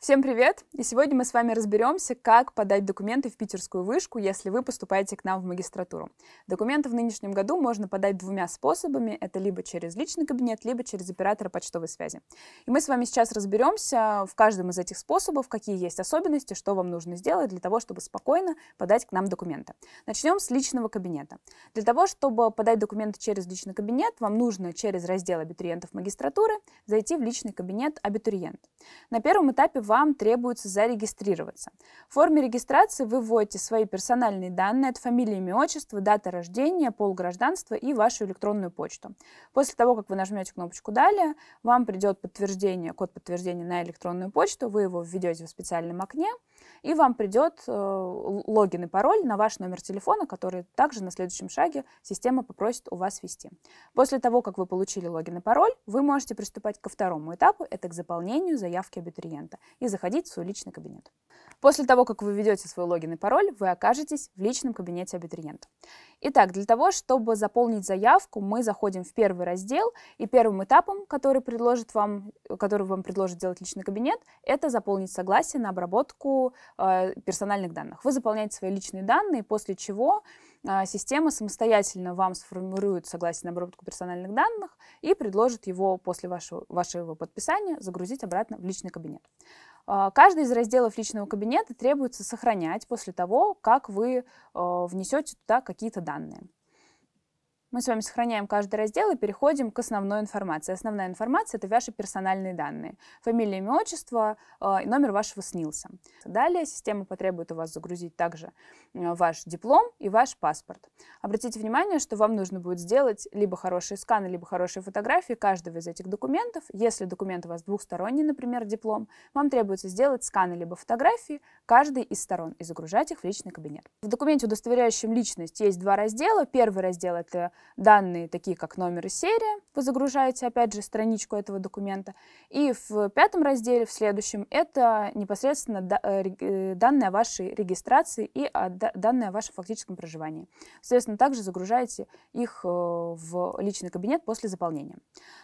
Всем привет! И сегодня мы с вами разберемся, как подать документы в питерскую вышку, если вы поступаете к нам в магистратуру. Документы в нынешнем году можно подать двумя способами. Это либо через личный кабинет, либо через оператора почтовой связи. И мы с вами сейчас разберемся в каждом из этих способов, какие есть особенности, что вам нужно сделать для того, чтобы спокойно подать к нам документы. Начнем с личного кабинета. Для того, чтобы подать документы через личный кабинет, вам нужно через раздел абитуриентов магистратуры зайти в личный кабинет абитуриент. На первом этапе вам требуется зарегистрироваться. В форме регистрации вы вводите свои персональные данные, это фамилия, имя, отчество, дата рождения, пол гражданства и вашу электронную почту. После того, как вы нажмете кнопочку «Далее», вам придет подтверждение, код подтверждения на электронную почту, вы его введете в специальном окне, и вам придет э, логин и пароль на ваш номер телефона, который также на следующем шаге система попросит у вас ввести. После того, как вы получили логин и пароль, вы можете приступать ко второму этапу, это к заполнению заявки абитуриента и заходить в свой личный кабинет. После того, как вы введете свой логин и пароль, вы окажетесь в личном кабинете абитуриента. Итак, для того, чтобы заполнить заявку, мы заходим в первый раздел, и первым этапом, который, предложит вам, который вам предложит делать личный кабинет, это заполнить согласие на обработку э, персональных данных. Вы заполняете свои личные данные, после чего э, система самостоятельно вам сформирует согласие на обработку персональных данных и предложит его после вашего, вашего подписания загрузить обратно в личный кабинет. А, каждый из разделов личного кабинета требуется сохранять после того, как вы э, внесете туда какие-то данные. Мы с вами сохраняем каждый раздел и переходим к основной информации. Основная информация – это ваши персональные данные. Фамилия, имя, отчество э, и номер вашего СНИЛСа. Далее система потребует у вас загрузить также э, ваш диплом и ваш паспорт. Обратите внимание, что вам нужно будет сделать либо хорошие сканы, либо хорошие фотографии каждого из этих документов. Если документ у вас двухсторонний, например, диплом, вам требуется сделать сканы либо фотографии каждой из сторон и загружать их в личный кабинет. В документе, удостоверяющем личность, есть два раздела. Первый раздел – это данные, такие как номер и серия. Вы загружаете, опять же, страничку этого документа. И в пятом разделе, в следующем, это непосредственно э, э, данные о вашей регистрации и данные о вашем фактическом проживании. Соответственно, также загружаете их э, в личный кабинет после заполнения.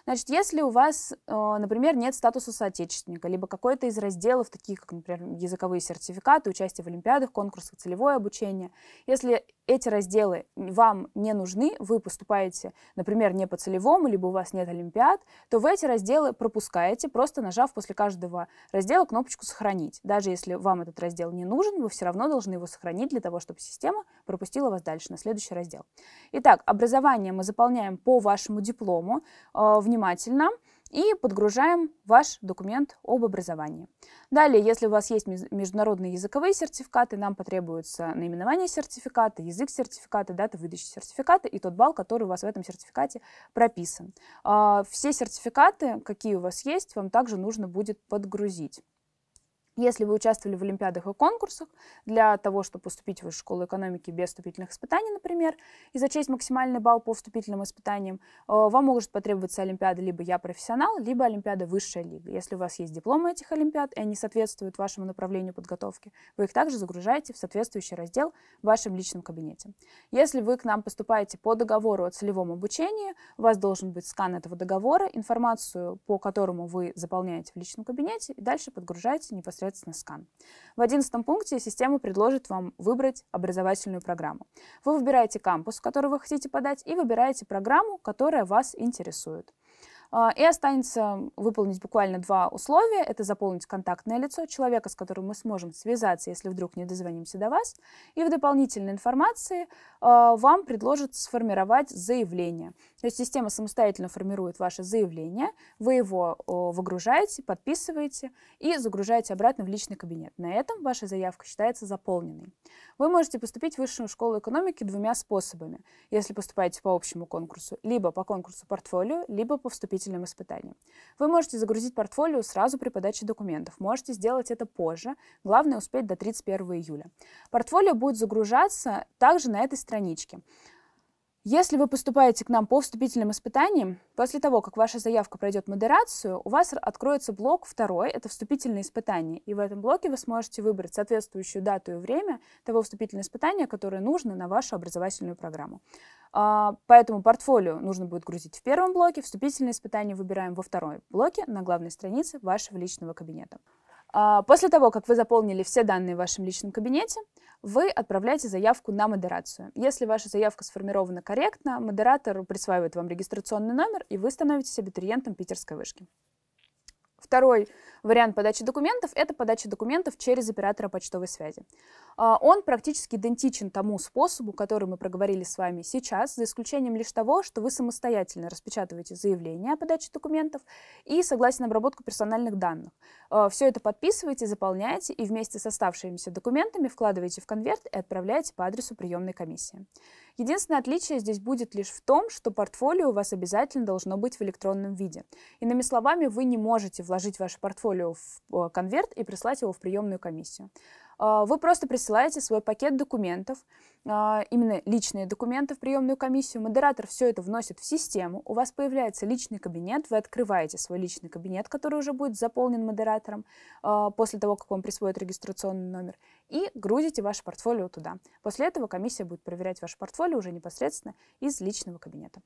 Значит, если у вас, например, нет статуса соотечественника, либо какой-то из разделов, такие как, например, языковые сертификаты, участие в олимпиадах, конкурсах, целевое обучение, если эти разделы вам не нужны, вы поступаете, например, не по целевому, либо у вас нет олимпиад, то вы эти разделы пропускаете, просто нажав после каждого раздела кнопочку «Сохранить». Даже если вам этот раздел не нужен, вы все равно должны его сохранить для того, чтобы система пропустила вас дальше на следующий раздел. Итак, образование мы заполняем по вашему диплому э, внимательно и подгружаем ваш документ об образовании. Далее, если у вас есть международные языковые сертификаты, нам потребуется наименование сертификата, язык сертификата, дата выдачи сертификата и тот балл, который у вас в этом сертификате прописан. А, все сертификаты, какие у вас есть, вам также нужно будет подгрузить. Если вы участвовали в олимпиадах и конкурсах, для того, чтобы поступить в Высшую школу экономики без вступительных испытаний, например, и зачесть максимальный балл по вступительным испытаниям, э, вам может потребоваться олимпиада либо «Я профессионал», либо олимпиада «Высшая лига». Если у вас есть дипломы этих олимпиад, и они соответствуют вашему направлению подготовки, вы их также загружаете в соответствующий раздел в вашем личном кабинете. Если вы к нам поступаете по договору о целевом обучении, у вас должен быть скан этого договора, информацию, по которому вы заполняете в личном кабинете, и дальше подгружаете непосредственно соответственно, скан. В одиннадцатом пункте система предложит вам выбрать образовательную программу. Вы выбираете кампус, в который вы хотите подать, и выбираете программу, которая вас интересует. А, и останется выполнить буквально два условия. Это заполнить контактное лицо человека, с которым мы сможем связаться, если вдруг не дозвонимся до вас. И в дополнительной информации а, вам предложат сформировать заявление. То есть система самостоятельно формирует ваше заявление, вы его выгружаете, подписываете и загружаете обратно в личный кабинет. На этом ваша заявка считается заполненной. Вы можете поступить в Высшую школу экономики двумя способами, если поступаете по общему конкурсу, либо по конкурсу портфолио, либо по вступительному вступительном испытании. Вы можете загрузить портфолио сразу при подаче документов, можете сделать это позже, главное успеть до 31 июля. Портфолио будет загружаться также на этой страничке. Если вы поступаете к нам по вступительным испытаниям, после того, как ваша заявка пройдет модерацию, у вас откроется блок второй, это вступительные испытания. И в этом блоке вы сможете выбрать соответствующую дату и время того вступительного испытания, которое нужно на вашу образовательную программу. А, поэтому портфолио нужно будет грузить в первом блоке, вступительные испытания выбираем во втором блоке на главной странице вашего личного кабинета. А, после того, как вы заполнили все данные в вашем личном кабинете, вы отправляете заявку на модерацию. Если ваша заявка сформирована корректно, модератор присваивает вам регистрационный номер, и вы становитесь абитуриентом питерской вышки. Второй вариант подачи документов – это подача документов через оператора почтовой связи. А, он практически идентичен тому способу, который мы проговорили с вами сейчас, за исключением лишь того, что вы самостоятельно распечатываете заявление о подаче документов и согласие на обработку персональных данных. А, Все это подписываете, заполняете и вместе с оставшимися документами вкладываете в конверт и отправляете по адресу приемной комиссии. Единственное отличие здесь будет лишь в том, что портфолио у вас обязательно должно быть в электронном виде. Иными словами, вы не можете вложить вложить ваше портфолио в э, конверт и прислать его в приемную комиссию. А, вы просто присылаете свой пакет документов, а, именно личные документы в приемную комиссию. Модератор все это вносит в систему. У вас появляется личный кабинет, вы открываете свой личный кабинет, который уже будет заполнен модератором а, после того, как вам присвоит регистрационный номер, и грузите ваше портфолио туда. После этого комиссия будет проверять ваше портфолио уже непосредственно из личного кабинета.